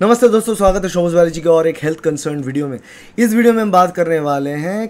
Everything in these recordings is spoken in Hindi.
नमस्ते दोस्तों स्वागत है शोमज जी के और एक हेल्थ कंसर्न वीडियो में इस वीडियो में हम बात करने वाले हैं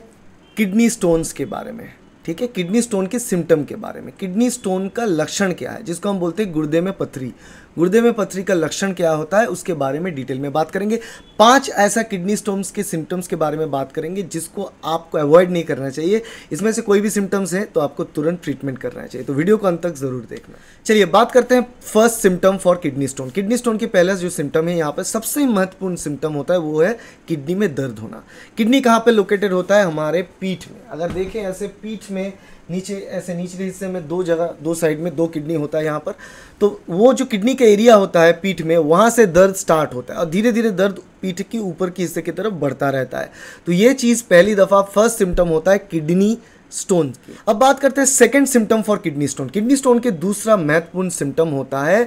किडनी स्टोन्स के बारे में ठीक है किडनी स्टोन के सिम्टम के बारे में किडनी स्टोन का लक्षण क्या है जिसको हम बोलते हैं गुर्दे में पथरी गुर्दे में पथरी का लक्षण क्या होता है उसके बारे में डिटेल में बात करेंगे पांच ऐसा किडनी स्टोन्स के सिम्टम्स के बारे में बात करेंगे जिसको आपको अवॉइड नहीं करना चाहिए इसमें से कोई भी सिम्टम्स है तो आपको तुरंत ट्रीटमेंट करना चाहिए तो वीडियो को अंत तक जरूर देखना चलिए बात करते हैं first symptom for kidney stone kidney stone के पहला जो सिम्टम है यहाँ पर सबसे महत्वपूर्ण सिम्टम होता है वो है किडनी में दर्द होना किडनी कहाँ पर लोकेटेड होता है हमारे पीठ में अगर देखें ऐसे पीठ में नीचे ऐसे निचले हिस्से में दो जगह दो साइड में दो किडनी होता है यहाँ पर तो वो जो किडनी का एरिया होता है पीठ में वहाँ से दर्द स्टार्ट होता है और धीरे धीरे दर्द पीठ की ऊपर के हिस्से की तरफ बढ़ता रहता है तो ये चीज़ पहली दफ़ा फर्स्ट सिम्टम होता है किडनी स्टोन अब बात करते हैं second symptom for kidney stone kidney stone के दूसरा महत्वपूर्ण सिम्टम होता है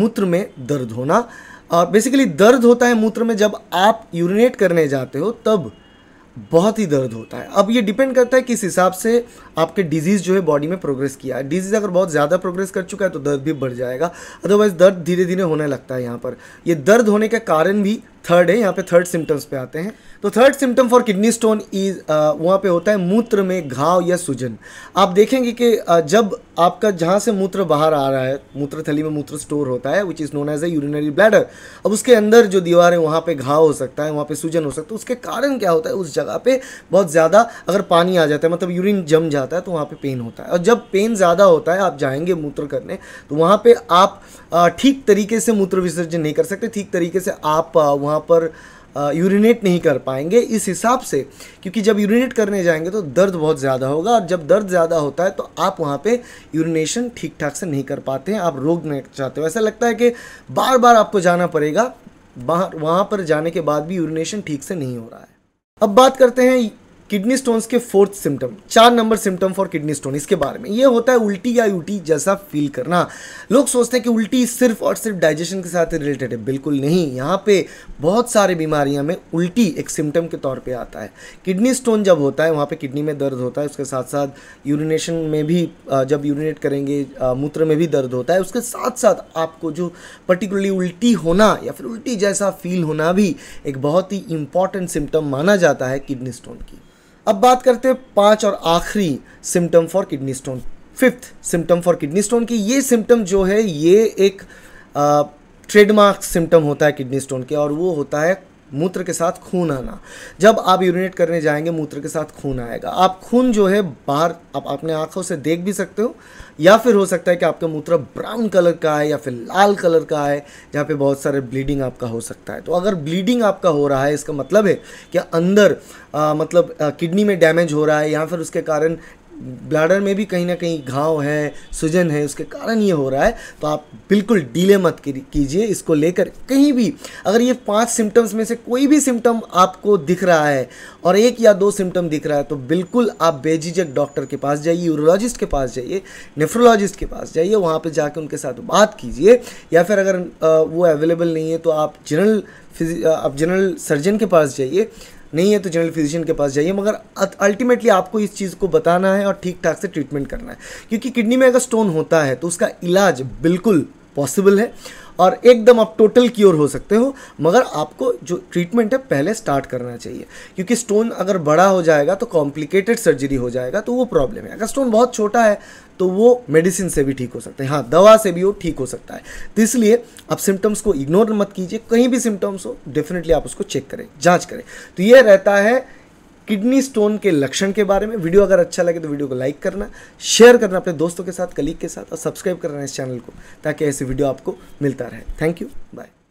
मूत्र में दर्द होना और बेसिकली दर्द होता है मूत्र में जब आप यूरिनेट करने जाते हो तब बहुत ही दर्द होता है अब ये डिपेंड करता है किस हिसाब से आपके डिजीज़ जो है बॉडी में प्रोग्रेस किया है डिजीज़ अगर बहुत ज़्यादा प्रोग्रेस कर चुका है तो दर्द भी बढ़ जाएगा अदरवाइज़ दर्द धीरे धीरे होने लगता है यहाँ पर ये दर्द होने का कारण भी थर्ड है यहाँ पे थर्ड सिम्टम्स पे आते हैं तो third symptom for kidney stone is वहाँ पे होता है मूत्र में घाव या सूजन आप देखेंगे कि uh, जब आपका जहाँ से मूत्र बाहर आ रहा है मूत्र थली में मूत्र स्टोर होता है which is known as a urinary bladder अब उसके अंदर जो दीवार है वहाँ पे घाव हो सकता है वहाँ पे सूजन हो सकता है तो उसके कारण क्या होता है उस जगह पे बहुत ज़्यादा अगर पानी आ जाता है मतलब यूरिन जम जाता है तो वहाँ पे पेन होता है और जब पेन ज़्यादा होता है आप जाएंगे मूत्र करने तो वहाँ पर आप uh, ठीक तरीके से मूत्र विसर्जन नहीं कर सकते ठीक तरीके से आप uh, वहाँ वहाँ पर यूरिनेट नहीं कर पाएंगे इस हिसाब से क्योंकि जब यूरिनेट करने जाएंगे तो दर्द बहुत ज़्यादा होगा और जब दर्द ज़्यादा होता है तो आप वहाँ पे यूरिनेशन ठीक ठाक से नहीं कर पाते हैं आप रोक नहीं चाहते हो ऐसा लगता है कि बार बार आपको जाना पड़ेगा बाहर वहाँ पर जाने के बाद भी यूरिनेशन ठीक से नहीं हो रहा है अब बात करते हैं किडनी स्टोन्स के फोर्थ सिम्टम चार नंबर सिम्टम फॉर किडनी स्टोन इसके बारे में ये होता है उल्टी या यूटी जैसा फील करना लोग सोचते हैं कि उल्टी सिर्फ और सिर्फ डाइजेशन के साथ रिलेटेड है बिल्कुल नहीं यहाँ पे बहुत सारे बीमारियाँ में उल्टी एक सिम्टम के तौर पे आता है किडनी स्टोन जब होता है वहाँ पे किडनी में दर्द होता है उसके साथ साथ यूरिनेशन में भी जब यूरिनेट करेंगे मूत्र में भी दर्द होता है उसके साथ साथ आपको जो पर्टिकुलरली उल्टी होना या फिर उल्टी जैसा फील होना भी एक बहुत ही इंपॉर्टेंट सिम्टम माना जाता है किडनी स्टोन की अब बात करते हैं पांच और आखिरी symptom for kidney stone fifth symptom for kidney stone की ये सिम्टम जो है ये एक ट्रेडमार्क सिम्टम होता है किडनी स्टोन के और वो होता है मूत्र के साथ खून आना जब आप यूरिनेट करने जाएंगे मूत्र के साथ खून आएगा आप खून जो है बाहर आप अपने आँखों से देख भी सकते हो या फिर हो सकता है कि आपका मूत्र ब्राउन कलर का है या फिर लाल कलर का है जहाँ पे बहुत सारे ब्लीडिंग आपका हो सकता है तो अगर ब्लीडिंग आपका हो रहा है इसका मतलब है कि अंदर आ, मतलब किडनी में डैमेज हो रहा है या फिर उसके कारण ब्लैडर में भी कहीं ना कहीं घाव है सूजन है उसके कारण ये हो रहा है तो आप बिल्कुल डीले मत कीजिए इसको लेकर कहीं भी अगर ये पांच सिम्टम्स में से कोई भी सिम्टम आपको दिख रहा है और एक या दो सिम्टम दिख रहा है तो बिल्कुल आप बेझिझक डॉक्टर के पास जाइए यूरोलॉजिस्ट के पास जाइए नेफ्रोलॉजिस्ट के पास जाइए वहाँ पर जाके उनके साथ बात कीजिए या फिर अगर वो अवेलेबल नहीं है तो आप जनरल आप जनरल सर्जन के पास जाइए नहीं है तो जनरल फिजिशियन के पास जाइए मगर अल्टीमेटली आपको इस चीज़ को बताना है और ठीक ठाक से ट्रीटमेंट करना है क्योंकि किडनी में अगर स्टोन होता है तो उसका इलाज बिल्कुल पॉसिबल है और एकदम आप टोटल क्योर हो सकते हो मगर आपको जो ट्रीटमेंट है पहले स्टार्ट करना चाहिए क्योंकि स्टोन अगर बड़ा हो जाएगा तो कॉम्प्लिकेटेड सर्जरी हो जाएगा तो वो प्रॉब्लम है अगर स्टोन बहुत छोटा है तो वो मेडिसिन से भी ठीक हो सकते हैं हाँ दवा से भी वो ठीक हो सकता है तो इसलिए आप सिम्टम्स को इग्नोर मत कीजिए कहीं भी सिम्टम्स हो डेफिनेटली आप उसको चेक करें जाँच करें तो ये रहता है किडनी स्टोन के लक्षण के बारे में वीडियो अगर अच्छा लगे तो वीडियो को लाइक करना शेयर करना अपने दोस्तों के साथ कलीग के साथ और सब्सक्राइब करना इस चैनल को ताकि ऐसी वीडियो आपको मिलता रहे थैंक यू बाय